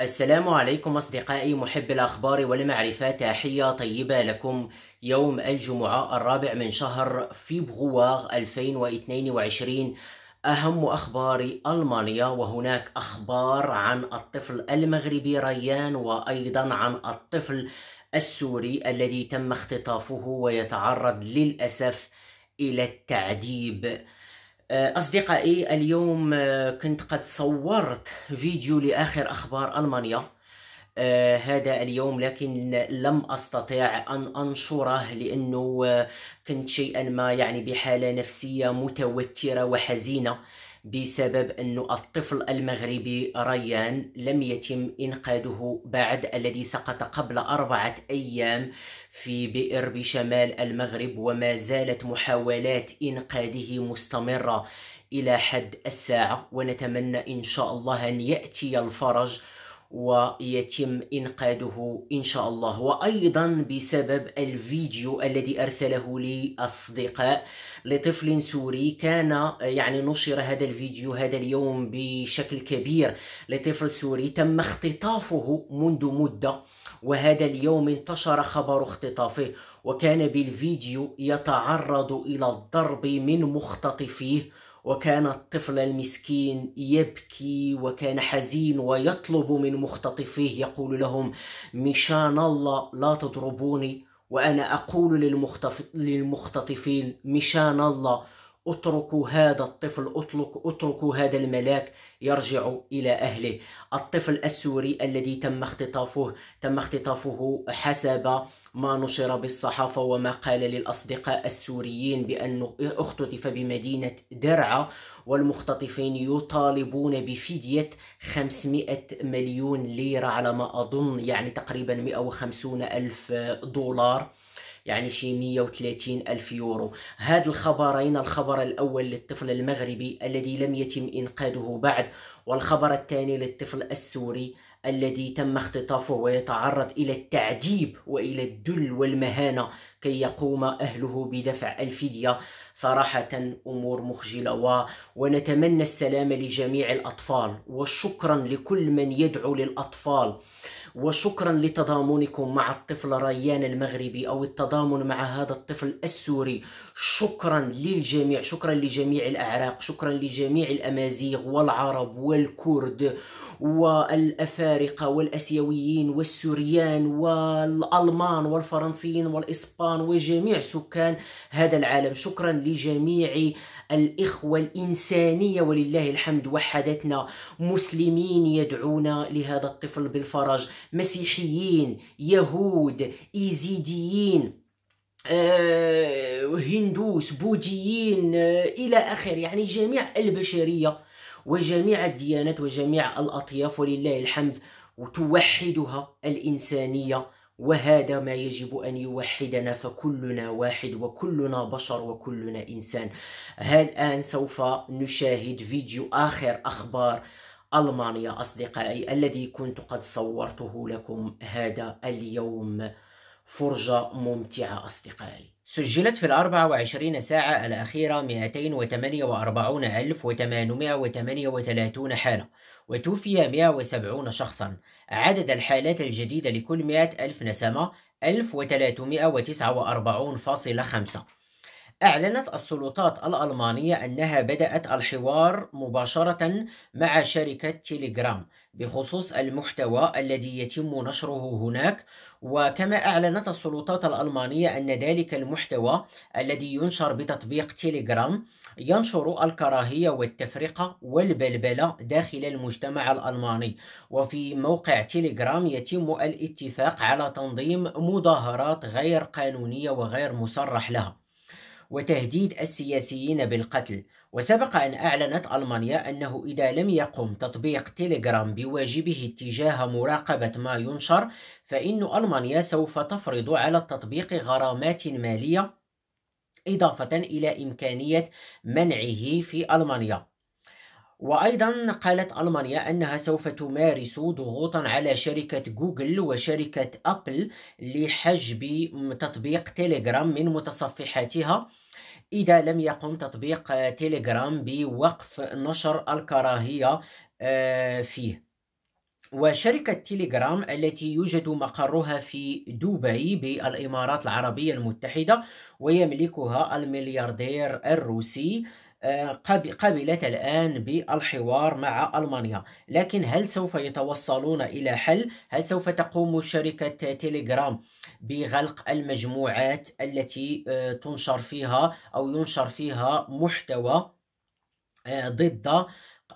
السلام عليكم أصدقائي محب الأخبار والمعرفة تحية طيبة لكم يوم الجمعة الرابع من شهر فيبغوار 2022 أهم أخبار ألمانيا وهناك أخبار عن الطفل المغربي ريان وأيضا عن الطفل السوري الذي تم اختطافه ويتعرض للأسف إلى التعذيب آه، أصدقائي اليوم آه، كنت قد صورت فيديو لآخر أخبار ألمانيا آه، هذا اليوم لكن لم استطع ان انشره لانه كنت شيئا ما يعني بحاله نفسيه متوتره وحزينه بسبب أن الطفل المغربي ريان لم يتم إنقاذه بعد الذي سقط قبل أربعة أيام في بئر بشمال المغرب وما زالت محاولات إنقاذه مستمرة إلى حد الساعة ونتمنى إن شاء الله أن يأتي الفرج ويتم إنقاذه إن شاء الله وأيضا بسبب الفيديو الذي أرسله لي أصدقاء لطفل سوري كان يعني نشر هذا الفيديو هذا اليوم بشكل كبير لطفل سوري تم اختطافه منذ مدة وهذا اليوم انتشر خبر اختطافه وكان بالفيديو يتعرض إلى الضرب من مختطفيه وكان الطفل المسكين يبكي وكان حزين ويطلب من مختطفيه يقول لهم مشان الله لا تضربوني وأنا أقول للمختطفين مشان الله اتركوا هذا الطفل اطلق اتركوا هذا الملاك يرجع الى اهله الطفل السوري الذي تم اختطافه تم اختطافه حسب ما نشر بالصحافة وما قال للأصدقاء السوريين بأنه اختطف بمدينة درعا والمختطفين يطالبون بفدية 500 مليون ليرة على ما أظن يعني تقريبا 150 ألف دولار يعني شي 130 ألف يورو هذا الخبرين الخبر الأول للطفل المغربي الذي لم يتم إنقاذه بعد والخبر الثاني للطفل السوري الذي تم اختطافه ويتعرض إلى التعذيب وإلى الذل والمهانة كي يقوم أهله بدفع الفدية صراحة أمور مخجلة و... ونتمنى السلام لجميع الأطفال وشكرا لكل من يدعو للأطفال وشكرا لتضامنكم مع الطفل ريان المغربي أو التضامن مع هذا الطفل السوري شكرا للجميع شكرا لجميع الأعراق شكرا لجميع الأمازيغ والعرب والكرد والأفارقة والأسيويين والسوريان والألمان والفرنسيين والإسبان القرآن وجميع سكان هذا العالم شكرا لجميع الإخوة الإنسانية ولله الحمد وحدتنا مسلمين يدعون لهذا الطفل بالفرج مسيحيين يهود إيزيديين آه، هندوس بوذيين آه، إلى آخر يعني جميع البشرية وجميع الديانات وجميع الأطياف ولله الحمد وتوحدها الإنسانية وهذا ما يجب ان يوحدنا فكلنا واحد وكلنا بشر وكلنا انسان الان سوف نشاهد فيديو اخر اخبار المانيا اصدقائي الذي كنت قد صورته لكم هذا اليوم فرجة ممتعة أصدقائي سجلت في ال 24 ساعة الأخيرة 248,838 حالة وتوفي 170 شخصا عدد الحالات الجديدة لكل 100 ألف نسمة 1349.5 أعلنت السلطات الألمانية أنها بدأت الحوار مباشرة مع شركة تيليجرام بخصوص المحتوى الذي يتم نشره هناك وكما أعلنت السلطات الألمانية أن ذلك المحتوى الذي ينشر بتطبيق تيليجرام ينشر الكراهية والتفرقة والبلبلة داخل المجتمع الألماني وفي موقع تيليجرام يتم الاتفاق على تنظيم مظاهرات غير قانونية وغير مصرح لها وتهديد السياسيين بالقتل وسبق أن أعلنت ألمانيا أنه إذا لم يقم تطبيق تيليجرام بواجبه تجاه مراقبة ما ينشر فإن ألمانيا سوف تفرض على التطبيق غرامات مالية إضافة إلى إمكانية منعه في ألمانيا وأيضا قالت ألمانيا أنها سوف تمارس ضغوطا على شركة جوجل وشركة أبل لحجب تطبيق تيليجرام من متصفحاتها إذا لم يقم تطبيق تيليجرام بوقف نشر الكراهية آه، فيه وشركة تيليجرام التي يوجد مقرها في دبي بالإمارات العربية المتحدة ويملكها الملياردير الروسي آه، قبلت الآن بالحوار مع ألمانيا لكن هل سوف يتوصلون إلى حل؟ هل سوف تقوم شركة تيليجرام بغلق المجموعات التي آه، تنشر فيها أو ينشر فيها محتوى آه، ضد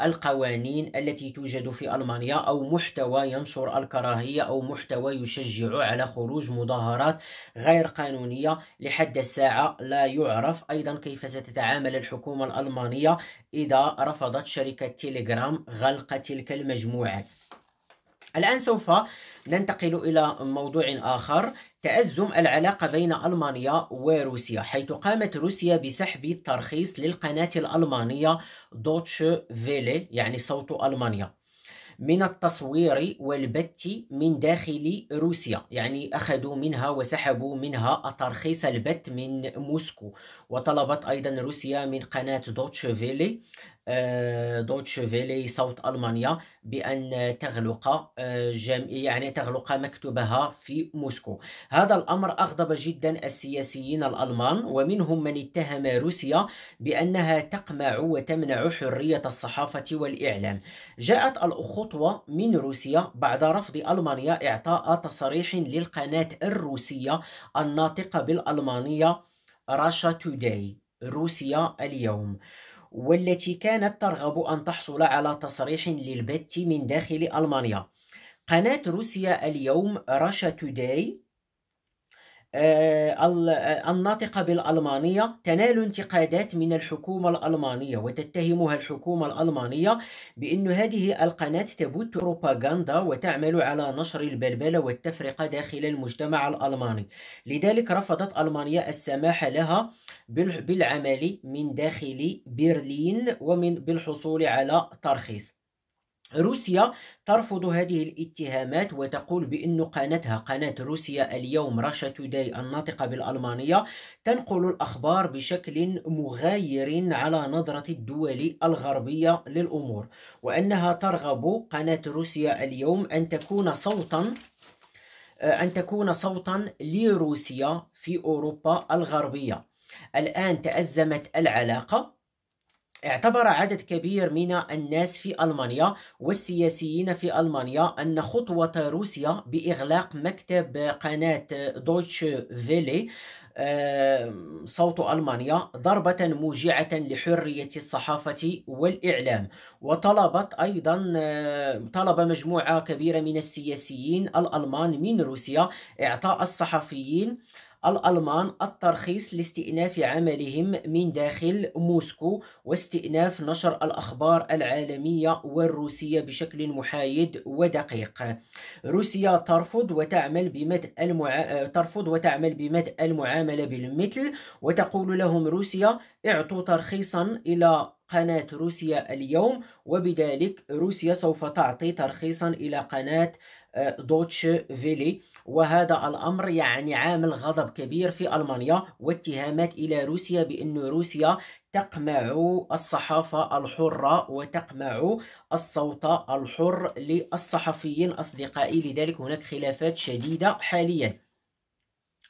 القوانين التي توجد في ألمانيا أو محتوى ينشر الكراهية أو محتوى يشجع على خروج مظاهرات غير قانونية لحد الساعة لا يعرف أيضا كيف ستتعامل الحكومة الألمانية إذا رفضت شركة تيليجرام غلق تلك المجموعات الآن سوف ننتقل إلى موضوع آخر تأزم العلاقة بين ألمانيا وروسيا حيث قامت روسيا بسحب الترخيص للقناة الألمانية دوتش فيلي يعني صوت ألمانيا من التصوير والبث من داخل روسيا يعني أخذوا منها وسحبوا منها ترخيص البث من موسكو وطلبت أيضا روسيا من قناة دوتش فيلي آه، دوتش فيلي صوت ألمانيا بأن تغلق آه، يعني تغلق مكتبها في موسكو هذا الأمر أغضب جدا السياسيين الألمان ومنهم من اتهم روسيا بأنها تقمع وتمنع حرية الصحافة والإعلام جاءت الخطوة من روسيا بعد رفض ألمانيا إعطاء تصريح للقناة الروسية الناطقة بالألمانية راشا توداي روسيا اليوم والتي كانت ترغب أن تحصل على تصريح للبت من داخل ألمانيا قناة روسيا اليوم رشا توداي آه، آه، الناطقة بالألمانية تنال انتقادات من الحكومة الألمانية وتتهمها الحكومة الألمانية بأن هذه القناة تبث بروباغندا وتعمل على نشر البلبلة والتفرقة داخل المجتمع الألماني لذلك رفضت ألمانيا السماح لها بالعمل من داخل برلين ومن بالحصول على ترخيص روسيا ترفض هذه الاتهامات وتقول بأن قناتها قناة روسيا اليوم راشا توداي الناطقة بالألمانية تنقل الأخبار بشكل مغاير على نظرة الدول الغربية للأمور وأنها ترغب قناة روسيا اليوم أن تكون صوتا أن تكون صوتا لروسيا في أوروبا الغربية الآن تأزمت العلاقة اعتبر عدد كبير من الناس في ألمانيا والسياسيين في ألمانيا أن خطوة روسيا بإغلاق مكتب قناة دويتش فيلي آه، صوت ألمانيا ضربة موجعة لحرية الصحافة والإعلام وطلبت أيضا آه، طلب مجموعة كبيرة من السياسيين الألمان من روسيا إعطاء الصحفيين الألمان الترخيص لاستئناف عملهم من داخل موسكو واستئناف نشر الأخبار العالمية والروسية بشكل محايد ودقيق روسيا ترفض وتعمل بمد المع... ترفض وتعمل بمد المعاملة بالمثل وتقول لهم روسيا اعطوا ترخيصا إلى قناة روسيا اليوم وبذلك روسيا سوف تعطي ترخيصا إلى قناة آه، دوتش فيلي وهذا الأمر يعني عامل غضب كبير في ألمانيا واتهامات إلى روسيا بأن روسيا تقمع الصحافة الحرة وتقمع الصوت الحر للصحفيين أصدقائي لذلك هناك خلافات شديدة حالياً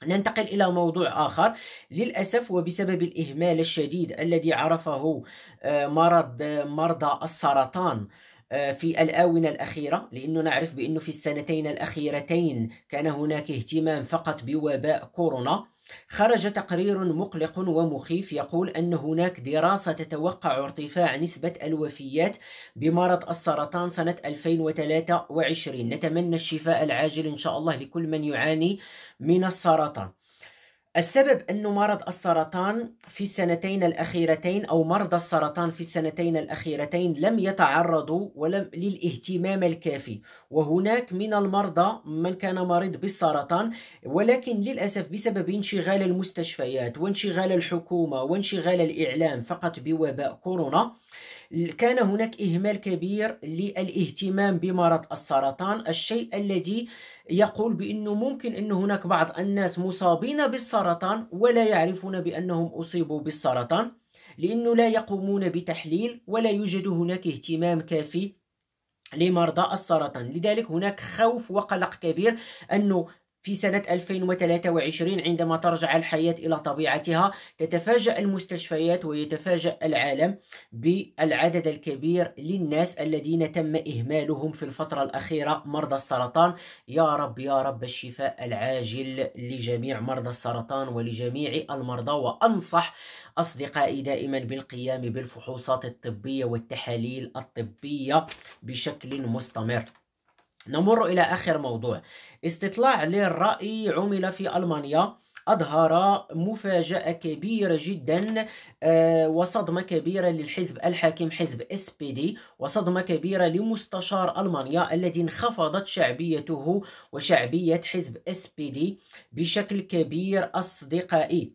ننتقل إلى موضوع آخر للأسف وبسبب الإهمال الشديد الذي عرفه آه، مرض مرضى السرطان آه، في الآونة الأخيرة لأنه نعرف بأنه في السنتين الأخيرتين كان هناك اهتمام فقط بوباء كورونا خرج تقرير مقلق ومخيف يقول أن هناك دراسة تتوقع ارتفاع نسبة الوفيات بمرض السرطان سنة 2023 نتمنى الشفاء العاجل إن شاء الله لكل من يعاني من السرطان السبب أنه مرض السرطان في السنتين الأخيرتين أو مرضى السرطان في السنتين الأخيرتين لم يتعرضوا ولم للاهتمام الكافي وهناك من المرضى من كان مريض بالسرطان ولكن للأسف بسبب انشغال المستشفيات وانشغال الحكومة وانشغال الإعلام فقط بوباء كورونا كان هناك إهمال كبير للاهتمام بمرض السرطان الشيء الذي يقول بأنه ممكن أن هناك بعض الناس مصابين بالسرطان ولا يعرفون بأنهم أصيبوا بالسرطان لأنه لا يقومون بتحليل ولا يوجد هناك اهتمام كافي لمرضى السرطان لذلك هناك خوف وقلق كبير أنه في سنة 2023 عندما ترجع الحياة إلى طبيعتها تتفاجأ المستشفيات ويتفاجأ العالم بالعدد الكبير للناس الذين تم إهمالهم في الفترة الأخيرة مرضى السرطان يا رب يا رب الشفاء العاجل لجميع مرضى السرطان ولجميع المرضى وأنصح أصدقائي دائما بالقيام بالفحوصات الطبية والتحاليل الطبية بشكل مستمر نمر إلى آخر موضوع استطلاع للرأي عمل في ألمانيا أظهر مفاجأة كبيرة جدا آه، وصدمة كبيرة للحزب الحاكم حزب اس بي دي وصدمة كبيرة لمستشار ألمانيا الذي انخفضت شعبيته وشعبية حزب اس بي دي بشكل كبير أصدقائي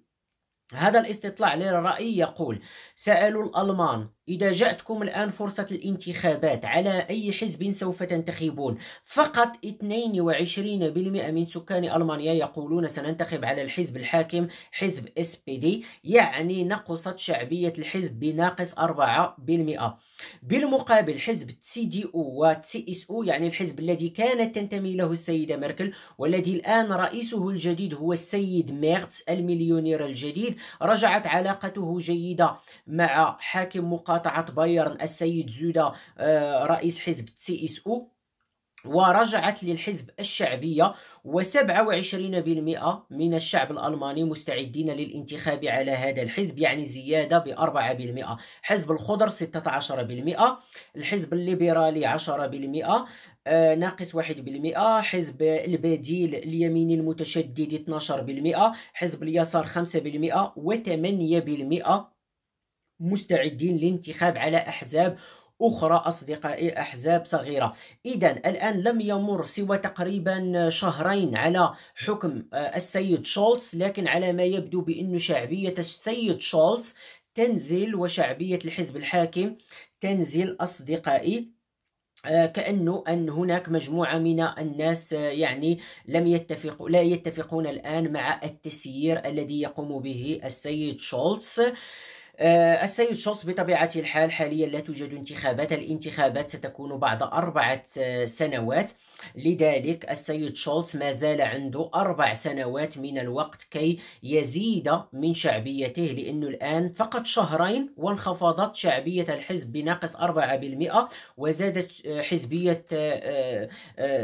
هذا الاستطلاع للرأي يقول سألوا الألمان إذا جاءتكم الآن فرصة الانتخابات على أي حزب سوف تنتخبون فقط 22% من سكان ألمانيا يقولون سننتخب على الحزب الحاكم حزب اس بي دي يعني نقصت شعبية الحزب بناقص 4% بالمقابل حزب CDU دي او وسي اس او يعني الحزب الذي كانت تنتمي له السيدة ميركل والذي الآن رئيسه الجديد هو السيد ميرتس المليونير الجديد رجعت علاقته جيدة مع حاكم مقابل مقاطعه بايرن السيد زودا آه، رئيس حزب سي اس او ورجعت للحزب الشعبية و27% من الشعب الألماني مستعدين للانتخاب على هذا الحزب يعني زيادة ب 4% حزب الخضر 16% الحزب الليبرالي 10% آه ناقص 1% حزب البديل اليميني المتشدد 12% حزب اليسار 5% و8% مستعدين للانتخاب على أحزاب أخرى أصدقائي أحزاب صغيرة إذا الآن لم يمر سوى تقريبا شهرين على حكم آه، السيد شولتز لكن على ما يبدو بأن شعبية السيد شولتز تنزل وشعبية الحزب الحاكم تنزل أصدقائي آه، كأنه أن هناك مجموعة من الناس آه، يعني لم يتفقوا لا يتفقون الآن مع التسيير الذي يقوم به السيد شولتز آه، السيد شولز بطبيعة الحال حاليا لا توجد انتخابات الانتخابات ستكون بعد أربعة آه، سنوات لذلك السيد شولتز ما زال عنده أربع سنوات من الوقت كي يزيد من شعبيته لأنه الآن فقط شهرين وانخفضت شعبية الحزب بناقص 4% وزادت آه، حزبية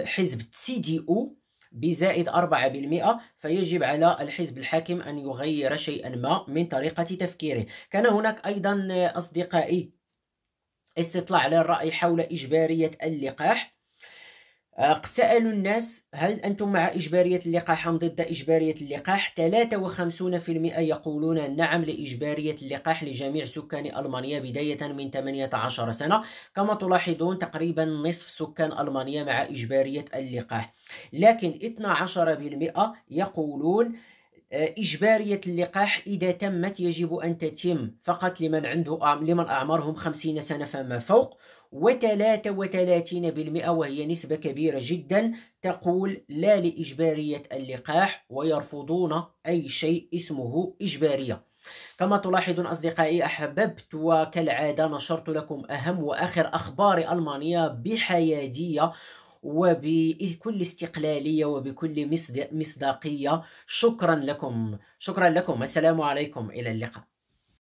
حزب تي دي او بزائد 4% فيجب على الحزب الحاكم أن يغير شيئا ما من طريقة تفكيره كان هناك أيضا أصدقائي استطلاع للرأي حول إجبارية اللقاح آه، سألوا الناس هل أنتم مع إجبارية اللقاح أم ضد إجبارية اللقاح 53% يقولون نعم لإجبارية اللقاح لجميع سكان ألمانيا بداية من 18 سنة كما تلاحظون تقريبا نصف سكان ألمانيا مع إجبارية اللقاح لكن 12% يقولون آه، إجبارية اللقاح إذا تمت يجب أن تتم فقط لمن عنده لمن أعمارهم 50 سنة فما فوق و33% وهي نسبة كبيرة جدا تقول لا لإجبارية اللقاح ويرفضون أي شيء اسمه إجبارية كما تلاحظون أصدقائي أحببت وكالعادة نشرت لكم أهم وآخر أخبار ألمانيا بحيادية وبكل استقلالية وبكل مصداقية شكرا لكم شكرا لكم السلام عليكم إلى اللقاء